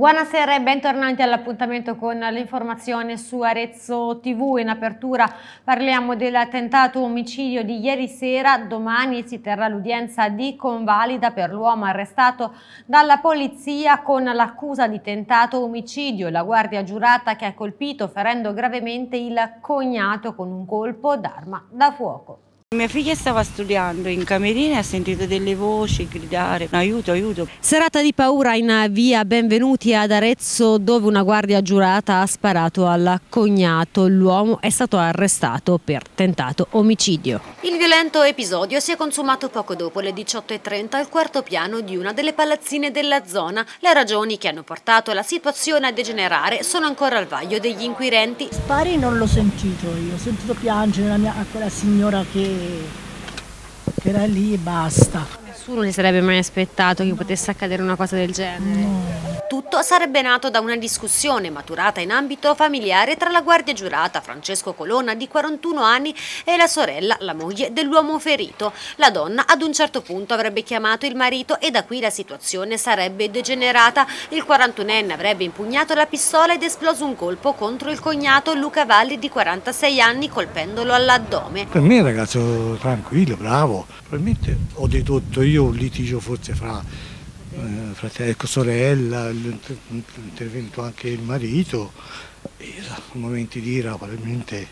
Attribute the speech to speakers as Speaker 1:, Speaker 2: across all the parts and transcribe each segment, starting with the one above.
Speaker 1: Buonasera e bentornati all'appuntamento con l'informazione su Arezzo TV. In apertura parliamo dell'attentato omicidio di ieri sera. Domani si terrà l'udienza di convalida per l'uomo arrestato dalla polizia con l'accusa di tentato omicidio. La guardia giurata che ha colpito ferendo gravemente il cognato con un colpo d'arma da fuoco.
Speaker 2: Mia figlia stava studiando in camerina e ha sentito delle
Speaker 3: voci gridare aiuto, aiuto.
Speaker 1: Serata di paura in via Benvenuti ad Arezzo dove una guardia giurata ha sparato al cognato. L'uomo è stato arrestato per tentato omicidio. Il violento episodio si è consumato poco dopo le 18.30 al quarto piano di una delle palazzine della zona. Le ragioni che hanno portato la situazione a degenerare sono ancora al vaglio degli inquirenti. Spari
Speaker 3: non l'ho sentito io, ho sentito piangere la mia, quella signora che che, che da lì basta
Speaker 1: nessuno si sarebbe mai aspettato che potesse accadere una cosa del genere. Tutto sarebbe nato da una discussione maturata in ambito familiare tra la guardia giurata Francesco Colonna di 41 anni e la sorella, la moglie dell'uomo ferito. La donna ad un certo punto avrebbe chiamato il marito e da qui la situazione sarebbe degenerata. Il 41enne avrebbe impugnato la pistola ed esploso un colpo contro il cognato Luca Valli di 46 anni colpendolo all'addome. Per
Speaker 4: me ragazzo tranquillo, bravo, probabilmente ho di tutto io litigio, un litigio forse fra eh, fratello, sorella, intervenuto anche il marito, era momenti di ira, probabilmente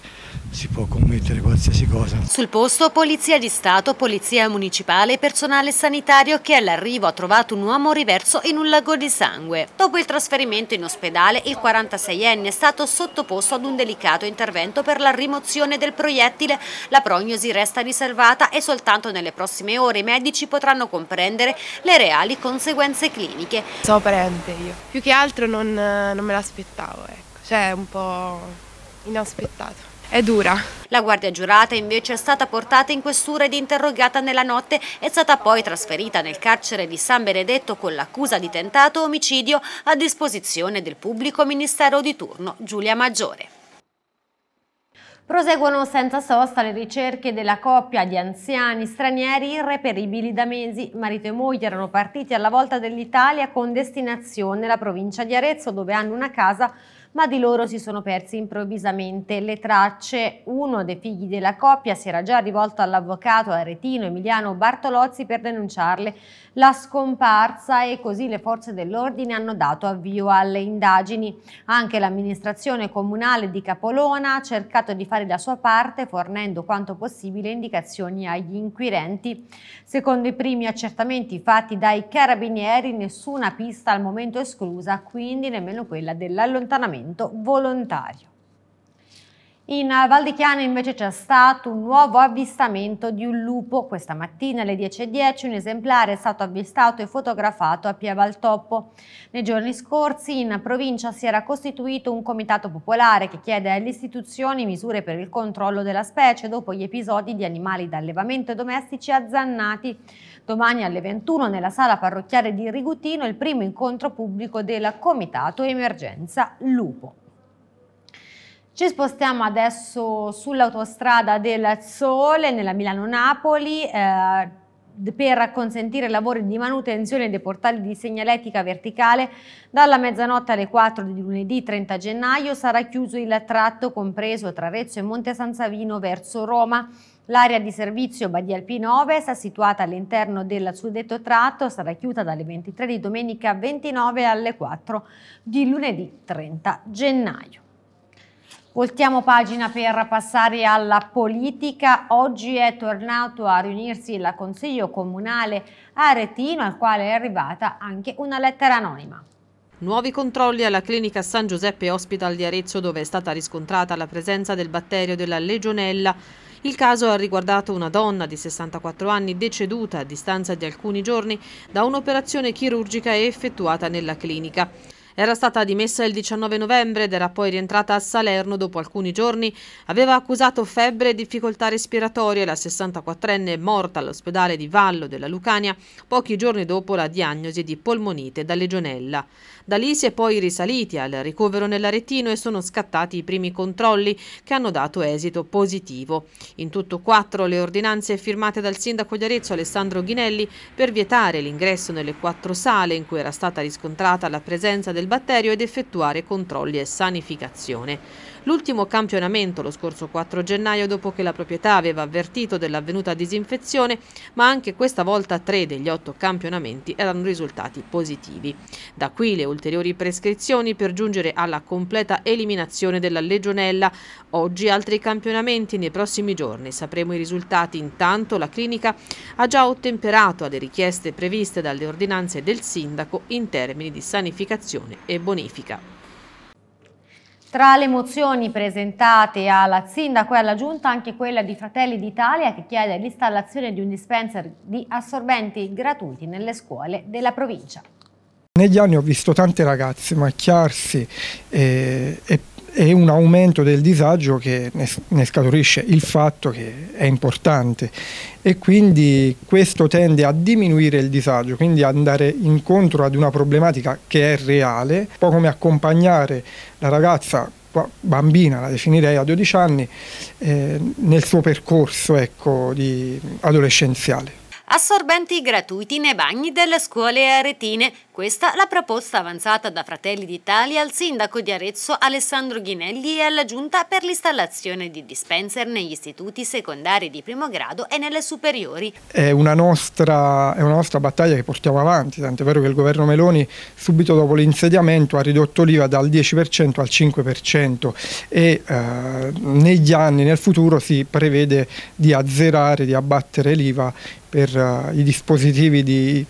Speaker 4: si può commettere qualsiasi cosa.
Speaker 1: Sul posto Polizia di Stato, Polizia Municipale e personale sanitario che all'arrivo ha trovato un uomo riverso in un lago di sangue. Dopo il trasferimento in ospedale, il 46enne è stato sottoposto ad un delicato intervento per la rimozione del proiettile. La prognosi resta riservata e soltanto nelle prossime ore i medici potranno comprendere le reali conseguenze cliniche.
Speaker 3: Sono parente io,
Speaker 1: più che altro non, eh, non me l'aspettavo. Eh cioè un po' inaspettato. È dura. La guardia giurata invece è stata portata in questura ed interrogata nella notte, è stata poi trasferita nel carcere di San Benedetto con l'accusa di tentato omicidio a disposizione del pubblico ministero di turno Giulia Maggiore. Proseguono senza sosta le ricerche della coppia di anziani stranieri irreperibili da mesi. Marito e moglie erano partiti alla volta dell'Italia con destinazione la provincia di Arezzo dove hanno una casa ma di loro si sono persi improvvisamente le tracce. Uno dei figli della coppia si era già rivolto all'avvocato aretino Emiliano Bartolozzi per denunciarle la scomparsa e così le forze dell'ordine hanno dato avvio alle indagini. Anche l'amministrazione comunale di Capolona ha cercato di fare la sua parte fornendo quanto possibile indicazioni agli inquirenti. Secondo i primi accertamenti fatti dai carabinieri nessuna pista al momento esclusa, quindi nemmeno quella dell'allontanamento intervento volontario. In eh, Val di Chiana invece c'è stato un nuovo avvistamento di un lupo. Questa mattina alle 10.10 un esemplare è stato avvistato e fotografato a Pia Valtoppo. Nei giorni scorsi in provincia si era costituito un comitato popolare che chiede alle istituzioni misure per il controllo della specie dopo gli episodi di animali da allevamento domestici azzannati Domani alle 21 nella sala parrocchiale di Rigutino il primo incontro pubblico del Comitato Emergenza Lupo. Ci spostiamo adesso sull'autostrada del Sole nella Milano-Napoli eh, per consentire lavori di manutenzione dei portali di segnaletica verticale dalla mezzanotte alle 4 di lunedì 30 gennaio sarà chiuso il tratto compreso tra Rezzo e Monte San Savino verso Roma L'area di servizio Badia Alpino Ovest, situata all'interno del suddetto tratto, sarà chiusa dalle 23 di domenica 29 alle 4 di lunedì 30 gennaio. Voltiamo pagina per passare alla politica. Oggi è tornato a riunirsi il Consiglio Comunale Aretino, al quale è arrivata anche una lettera anonima.
Speaker 5: Nuovi controlli alla clinica San Giuseppe Hospital di Arezzo dove è stata riscontrata la presenza del batterio della legionella il caso ha riguardato una donna di 64 anni deceduta a distanza di alcuni giorni da un'operazione chirurgica effettuata nella clinica. Era stata dimessa il 19 novembre ed era poi rientrata a Salerno dopo alcuni giorni. Aveva accusato febbre e difficoltà respiratorie. La 64enne è morta all'ospedale di Vallo della Lucania pochi giorni dopo la diagnosi di polmonite da legionella. Da lì si è poi risaliti al ricovero nell'Aretino e sono scattati i primi controlli che hanno dato esito positivo. In tutto quattro le ordinanze firmate dal sindaco di Arezzo Alessandro Ghinelli per vietare l'ingresso nelle quattro sale in cui era stata riscontrata la presenza del batterio ed effettuare controlli e sanificazione. L'ultimo campionamento lo scorso 4 gennaio dopo che la proprietà aveva avvertito dell'avvenuta disinfezione, ma anche questa volta tre degli otto campionamenti erano risultati positivi. Da qui le ulteriori prescrizioni per giungere alla completa eliminazione della legionella. Oggi altri campionamenti nei prossimi giorni. Sapremo i risultati. Intanto la clinica ha già ottemperato alle richieste previste dalle ordinanze del sindaco in termini di sanificazione e bonifica.
Speaker 1: Tra le mozioni presentate alla Sindaco e alla Giunta anche quella di Fratelli d'Italia che chiede l'installazione di un dispenser di assorbenti gratuiti nelle scuole della provincia.
Speaker 4: Negli anni ho visto tante ragazze macchiarsi eh, e, e è un aumento del disagio che ne, scaturisce il fatto che è importante e quindi questo tende a diminuire il disagio, quindi andare incontro ad una problematica che è reale, un po' come accompagnare la ragazza bambina, la definirei a 12 anni, eh, nel suo percorso ecco, adolescenziale.
Speaker 1: Assorbenti gratuiti nei bagni delle scuole aretine, questa la proposta avanzata da Fratelli d'Italia al sindaco di Arezzo Alessandro Ghinelli e alla giunta per l'installazione di dispenser negli istituti secondari di primo grado e nelle superiori.
Speaker 4: È una nostra, è una nostra battaglia che portiamo avanti, tant'è vero che il governo Meloni subito dopo l'insediamento ha ridotto l'IVA dal 10% al 5% e eh, negli anni, nel futuro si prevede di azzerare, di abbattere l'IVA per uh, i dispositivi di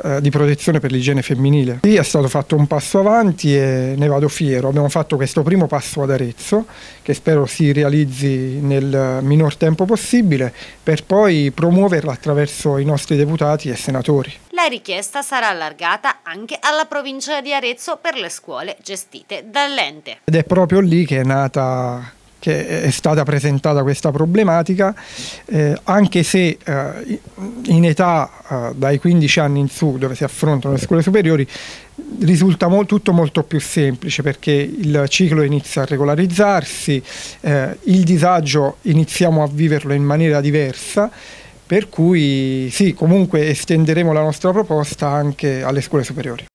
Speaker 4: eh, di protezione per l'igiene femminile. Lì è stato fatto un passo avanti e ne vado fiero. Abbiamo fatto questo primo passo ad Arezzo, che spero si realizzi nel minor tempo possibile, per poi promuoverlo attraverso i nostri deputati e senatori.
Speaker 1: La richiesta sarà allargata anche alla provincia di Arezzo per le scuole gestite dall'ente.
Speaker 4: Ed è proprio lì che è nata che è stata presentata questa problematica, eh, anche se eh, in età eh, dai 15 anni in su, dove si affrontano le scuole superiori, risulta mo tutto molto più semplice perché il ciclo inizia a regolarizzarsi, eh, il disagio iniziamo a viverlo in maniera diversa. Per cui sì, comunque estenderemo la nostra proposta anche alle scuole superiori.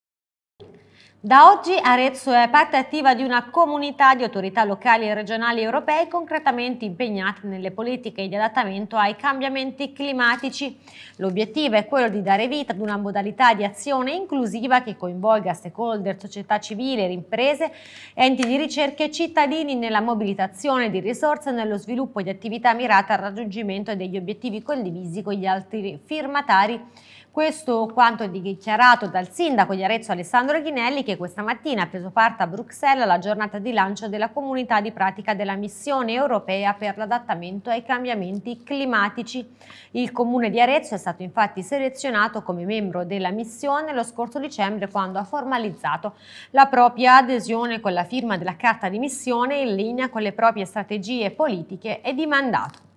Speaker 1: Da oggi Arezzo è parte attiva di una comunità di autorità locali e regionali europee concretamente impegnate nelle politiche di adattamento ai cambiamenti climatici. L'obiettivo è quello di dare vita ad una modalità di azione inclusiva che coinvolga stakeholder, società civile, imprese, enti di ricerca e cittadini nella mobilitazione di risorse e nello sviluppo di attività mirate al raggiungimento degli obiettivi condivisi con gli altri firmatari questo quanto dichiarato dal sindaco di Arezzo Alessandro Ghinelli che questa mattina ha preso parte a Bruxelles alla giornata di lancio della comunità di pratica della missione europea per l'adattamento ai cambiamenti climatici. Il comune di Arezzo è stato infatti selezionato come membro della missione lo scorso dicembre quando ha formalizzato la propria adesione con la firma della carta di missione in linea con le proprie strategie politiche e di mandato.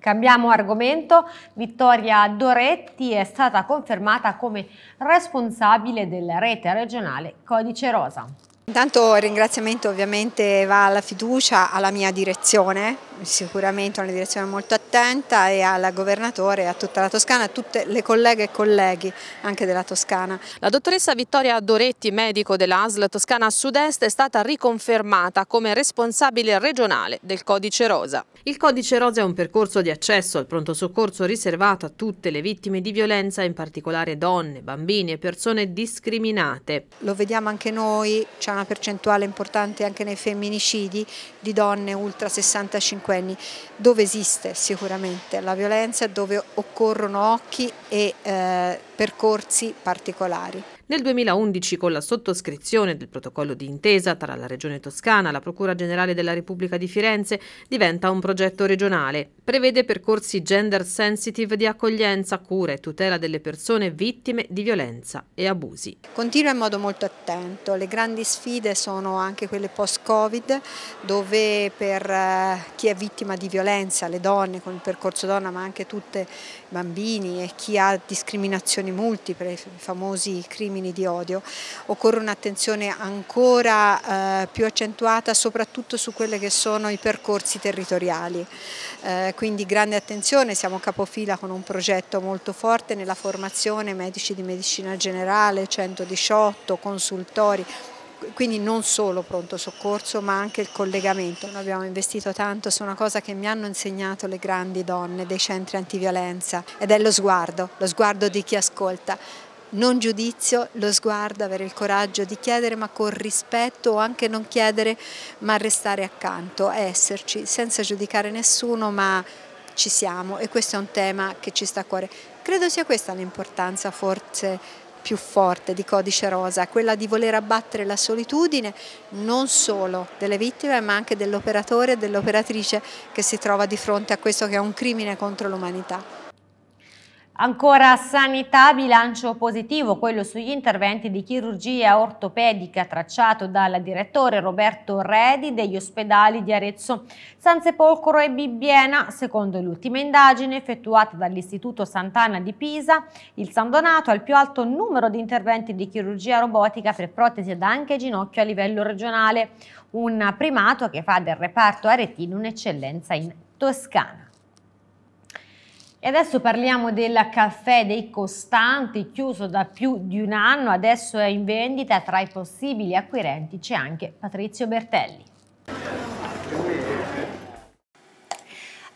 Speaker 1: Cambiamo argomento, Vittoria Doretti è stata confermata come responsabile della rete regionale Codice Rosa.
Speaker 3: Intanto il ringraziamento ovviamente va alla fiducia, alla mia direzione, sicuramente una direzione molto attenta e al governatore a tutta la Toscana, a tutte le colleghe e colleghi
Speaker 5: anche della Toscana. La dottoressa Vittoria Doretti, medico dell'ASL Toscana Sud-Est, è stata riconfermata come responsabile regionale del Codice Rosa. Il Codice Rosa è un percorso di accesso al pronto soccorso riservato a tutte le vittime di violenza, in particolare donne, bambini e persone discriminate. Lo vediamo anche noi, c'è una
Speaker 3: percentuale importante anche nei femminicidi di donne ultra 65 anni, dove esiste sicuramente la violenza, dove occorrono occhi e eh, percorsi particolari.
Speaker 5: Nel 2011, con la sottoscrizione del protocollo di intesa tra la Regione Toscana e la Procura Generale della Repubblica di Firenze, diventa un progetto regionale prevede percorsi gender sensitive di accoglienza, cura e tutela delle persone vittime di violenza e abusi.
Speaker 3: Continua in modo molto attento, le grandi sfide sono anche quelle post-covid dove per eh, chi è vittima di violenza, le donne con il percorso donna ma anche tutti i bambini e chi ha discriminazioni multiple, i famosi crimini di odio, occorre un'attenzione ancora eh, più accentuata soprattutto su quelli che sono i percorsi territoriali. Eh, quindi grande attenzione, siamo capofila con un progetto molto forte nella formazione medici di medicina generale, 118, consultori, quindi non solo pronto soccorso ma anche il collegamento, noi abbiamo investito tanto su una cosa che mi hanno insegnato le grandi donne dei centri antiviolenza ed è lo sguardo, lo sguardo di chi ascolta, non giudizio, lo sguardo, avere il coraggio di chiedere ma con rispetto o anche non chiedere ma restare accanto, esserci senza giudicare nessuno ma ci siamo e questo è un tema che ci sta a cuore. Credo sia questa l'importanza forse più forte di Codice Rosa, quella di voler abbattere la solitudine non solo delle vittime ma anche dell'operatore e dell'operatrice che si trova di fronte a questo che è un crimine contro l'umanità. Ancora sanità,
Speaker 1: bilancio positivo, quello sugli interventi di chirurgia ortopedica tracciato dal direttore Roberto Redi degli ospedali di Arezzo, San Sepolcro e Bibbiena. Secondo l'ultima indagine effettuata dall'Istituto Sant'Anna di Pisa, il San Donato ha il più alto numero di interventi di chirurgia robotica per protesi ad anche ginocchio a livello regionale, un primato che fa del reparto aretino un'eccellenza in Toscana. E adesso parliamo del caffè dei Costanti, chiuso da più di un anno, adesso è in vendita, tra i possibili acquirenti c'è anche Patrizio Bertelli.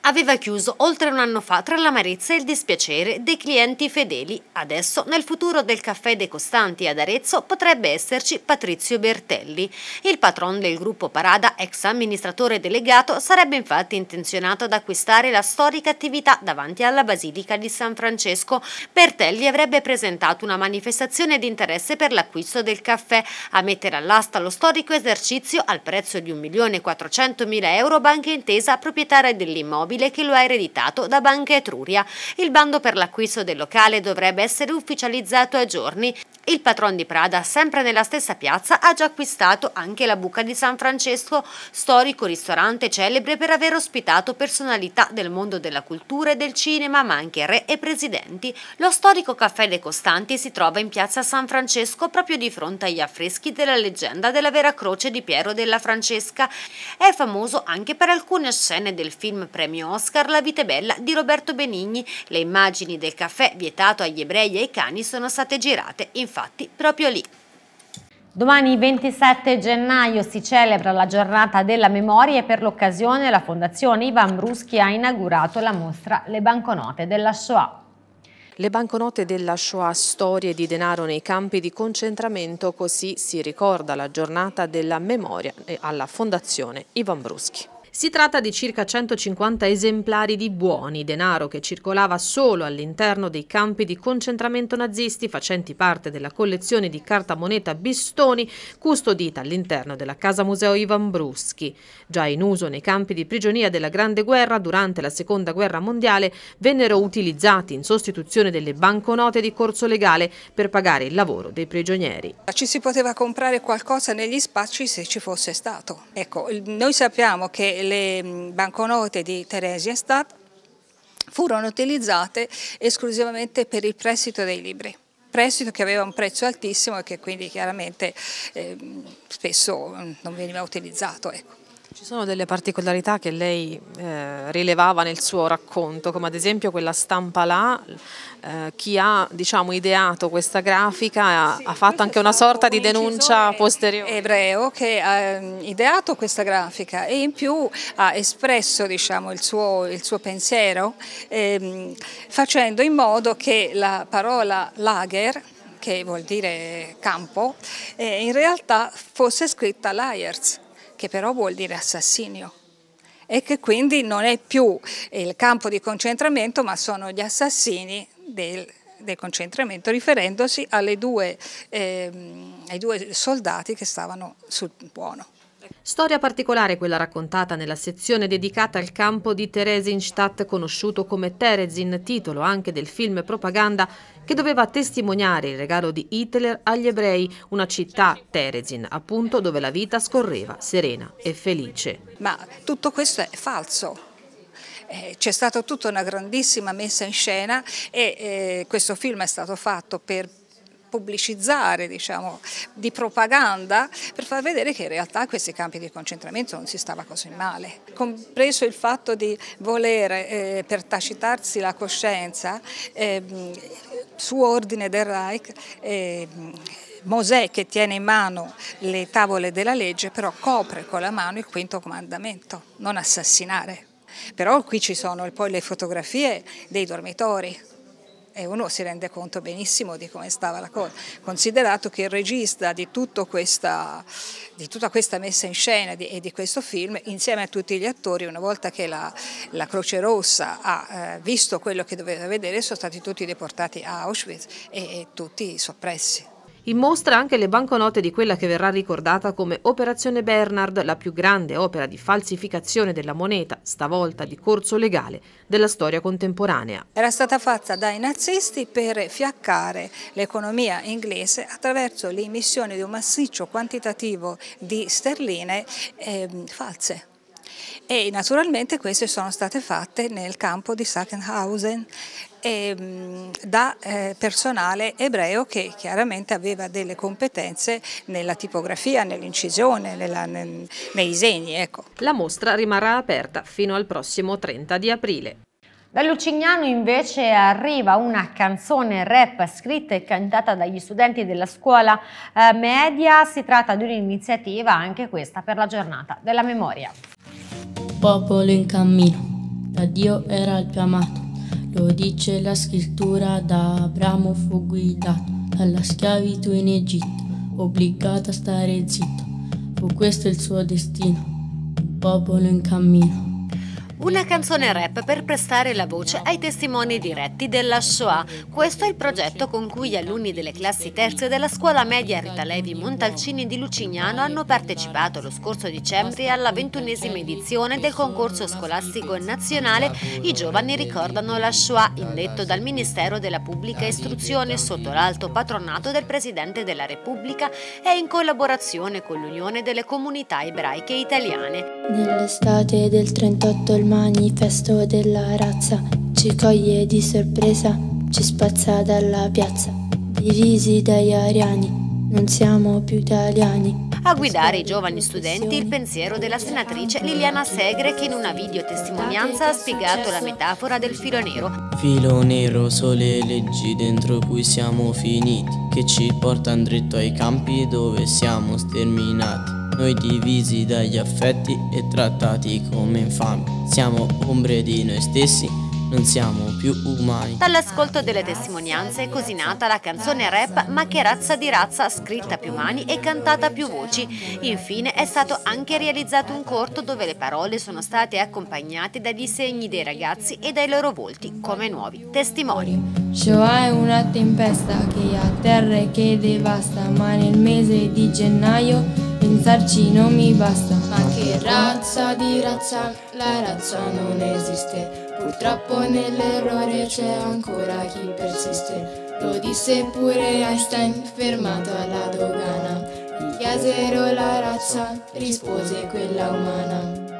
Speaker 1: aveva chiuso oltre un anno fa tra l'amarezza e il dispiacere dei clienti fedeli. Adesso, nel futuro del caffè De Costanti ad Arezzo, potrebbe esserci Patrizio Bertelli. Il patron del gruppo Parada, ex amministratore delegato, sarebbe infatti intenzionato ad acquistare la storica attività davanti alla Basilica di San Francesco. Bertelli avrebbe presentato una manifestazione di interesse per l'acquisto del caffè, a mettere all'asta lo storico esercizio al prezzo di 1.400.000 euro Banca Intesa proprietaria dell'immobile immobile che lo ha ereditato da Banca Etruria. Il bando per l'acquisto del locale dovrebbe essere ufficializzato a giorni. Il patron di Prada, sempre nella stessa piazza, ha già acquistato anche la Buca di San Francesco, storico ristorante celebre per aver ospitato personalità del mondo della cultura e del cinema, ma anche re e presidenti. Lo storico Caffè De Costanti si trova in piazza San Francesco proprio di fronte agli affreschi della leggenda della Vera Croce di Piero della Francesca. È famoso anche per alcune scene del film premio Oscar La vite bella di Roberto Benigni. Le immagini del caffè vietato agli ebrei e ai cani sono state girate, infatti, proprio lì. Domani 27 gennaio si celebra la giornata della memoria e per l'occasione la Fondazione Ivan Bruschi ha inaugurato la mostra Le banconote della Shoah.
Speaker 5: Le banconote della Shoah, storie di denaro nei campi di concentramento, così si ricorda la giornata della memoria eh, alla Fondazione Ivan Bruschi. Si tratta di circa 150 esemplari di buoni, denaro che circolava solo all'interno dei campi di concentramento nazisti facenti parte della collezione di carta moneta Bistoni custodita all'interno della Casa Museo Ivan Bruschi. Già in uso nei campi di prigionia della Grande Guerra durante la Seconda Guerra Mondiale vennero utilizzati in sostituzione delle banconote di corso legale per pagare il lavoro dei prigionieri.
Speaker 2: Ci si poteva comprare qualcosa negli spazi se ci fosse stato. Ecco, noi sappiamo che le mm, banconote di Theresienstadt furono utilizzate esclusivamente per il prestito dei libri prestito che aveva un prezzo altissimo e che quindi chiaramente eh, spesso mm, non veniva utilizzato. Ecco.
Speaker 5: Ci sono delle particolarità che lei eh, rilevava nel suo racconto, come ad esempio quella stampa là, eh, chi ha diciamo, ideato questa grafica
Speaker 2: sì, ha fatto anche una sorta un di denuncia posteriore. Ebreo che ha ehm, ideato questa grafica e in più ha espresso diciamo, il, suo, il, suo, pensiero ehm, facendo in modo che la parola lager che vuol dire campo, eh, in realtà fosse scritta Liars, che però vuol dire assassinio e che quindi non è più il campo di concentramento ma sono gli assassini del, del concentramento riferendosi due, eh, ai due soldati che stavano sul buono.
Speaker 5: Storia particolare quella raccontata nella sezione dedicata al campo di Theresienstadt, conosciuto come Terezin, titolo anche del film Propaganda, che doveva testimoniare il regalo di Hitler agli ebrei, una città, Terezin, appunto dove la vita scorreva serena e felice.
Speaker 2: Ma tutto questo è falso, eh, c'è stata tutta una grandissima messa in scena e eh, questo film è stato fatto per pubblicizzare, diciamo, di propaganda per far vedere che in realtà questi campi di concentramento non si stava così male, compreso il fatto di volere eh, per tacitarsi la coscienza eh, su ordine del Reich eh, Mosè che tiene in mano le tavole della legge però copre con la mano il quinto comandamento, non assassinare. Però qui ci sono poi le fotografie dei dormitori, e uno si rende conto benissimo di come stava la cosa, considerato che il regista di, questa, di tutta questa messa in scena di, e di questo film, insieme a tutti gli attori, una volta che la, la Croce Rossa ha eh, visto quello che doveva vedere, sono stati tutti deportati a Auschwitz e, e tutti soppressi.
Speaker 5: In mostra anche le banconote di quella che verrà ricordata come Operazione Bernard, la più grande opera di falsificazione della moneta, stavolta di corso legale, della storia contemporanea.
Speaker 2: Era stata fatta dai nazisti per fiaccare l'economia inglese attraverso l'emissione di un massiccio quantitativo di sterline eh, false e naturalmente queste sono state fatte nel campo di Sachsenhausen ehm, da eh, personale ebreo che chiaramente aveva delle competenze nella tipografia, nell'incisione, nel, nei
Speaker 5: disegni. Ecco. La
Speaker 2: mostra rimarrà aperta
Speaker 5: fino al prossimo 30 di aprile.
Speaker 1: Da Lucignano invece arriva una canzone rap scritta e cantata dagli studenti della scuola eh, media, si tratta di un'iniziativa anche questa per la giornata della
Speaker 3: memoria popolo in cammino, da Dio era il più amato. Lo dice la scrittura, da Abramo fu guidato, dalla schiavitù in Egitto, obbligato a stare zitto. Fu questo il suo destino, un popolo in cammino. Una canzone rap
Speaker 1: per prestare la voce ai testimoni diretti della Shoah. Questo è il progetto con cui gli alunni delle classi terze della scuola media Rita Levi Montalcini di Lucignano hanno partecipato lo scorso dicembre alla ventunesima edizione del concorso scolastico nazionale I giovani ricordano la Shoah, indetto dal Ministero della Pubblica Istruzione sotto l'alto patronato del Presidente della Repubblica e in collaborazione con l'Unione delle Comunità Ebraiche Italiane.
Speaker 3: Nell'estate del 38 il manifesto della razza, ci coglie di sorpresa, ci spazza dalla piazza. Divisi dagli ariani, non siamo più italiani.
Speaker 1: A guidare i giovani studenti il pensiero della senatrice Liliana Segre che in una videotestimonianza ha spiegato la metafora del filo nero.
Speaker 5: Filo nero, sole leggi dentro cui siamo
Speaker 3: finiti, che ci portano dritto ai campi dove siamo sterminati noi
Speaker 5: divisi dagli affetti e trattati come infami siamo ombre di noi stessi, non siamo più umani.
Speaker 1: Dall'ascolto delle testimonianze è così nata la canzone rap Ma che razza di razza, scritta più mani e cantata più voci. Infine è stato anche realizzato un corto dove le parole sono state accompagnate dagli segni dei
Speaker 3: ragazzi e dai loro volti come nuovi testimoni. Shoah è cioè, una tempesta che a terra e che devasta, ma nel mese di gennaio pensarci non mi basta. Ma che razza di razza, la razza non esiste. Purtroppo nell'errore c'è ancora chi persiste. Lo disse pure Einstein, fermato alla dogana. Gli chiesero la razza, rispose quella umana.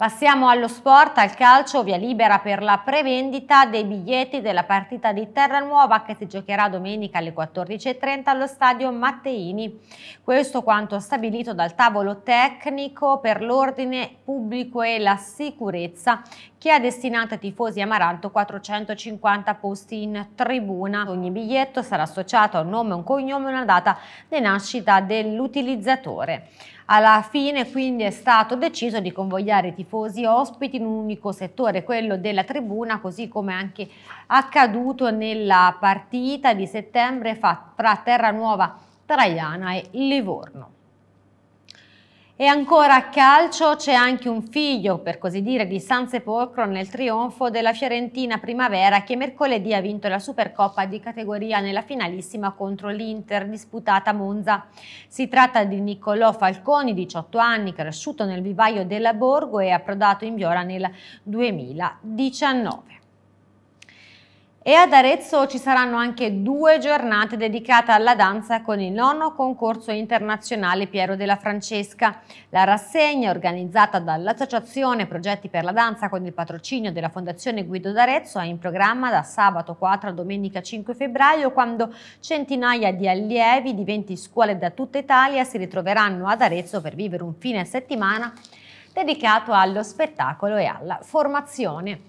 Speaker 1: Passiamo allo sport, al calcio, via libera per la prevendita dei biglietti della partita di Terra Nuova che si giocherà domenica alle 14.30 allo stadio Matteini. Questo quanto stabilito dal tavolo tecnico per l'ordine pubblico e la sicurezza che ha destinato ai tifosi Amaranto 450 posti in tribuna. Ogni biglietto sarà associato a un nome, un cognome e una data di nascita dell'utilizzatore. Alla fine quindi è stato deciso di convogliare i tifosi ospiti in un unico settore, quello della tribuna, così come anche accaduto nella partita di settembre fra Terranuova Traiana e Livorno. E ancora a calcio c'è anche un figlio, per così dire, di San Sepolcro nel trionfo della Fiorentina Primavera che mercoledì ha vinto la Supercoppa di categoria nella finalissima contro l'Inter disputata a Monza. Si tratta di Niccolò Falconi, 18 anni, cresciuto nel vivaio della Borgo e approdato in Viola nel 2019. E ad Arezzo ci saranno anche due giornate dedicate alla danza con il nono concorso internazionale Piero della Francesca. La rassegna, organizzata dall'Associazione Progetti per la Danza con il patrocinio della Fondazione Guido d'Arezzo, è in programma da sabato 4 a domenica 5 febbraio, quando centinaia di allievi di 20 scuole da tutta Italia si ritroveranno ad Arezzo per vivere un fine settimana dedicato allo spettacolo e alla formazione.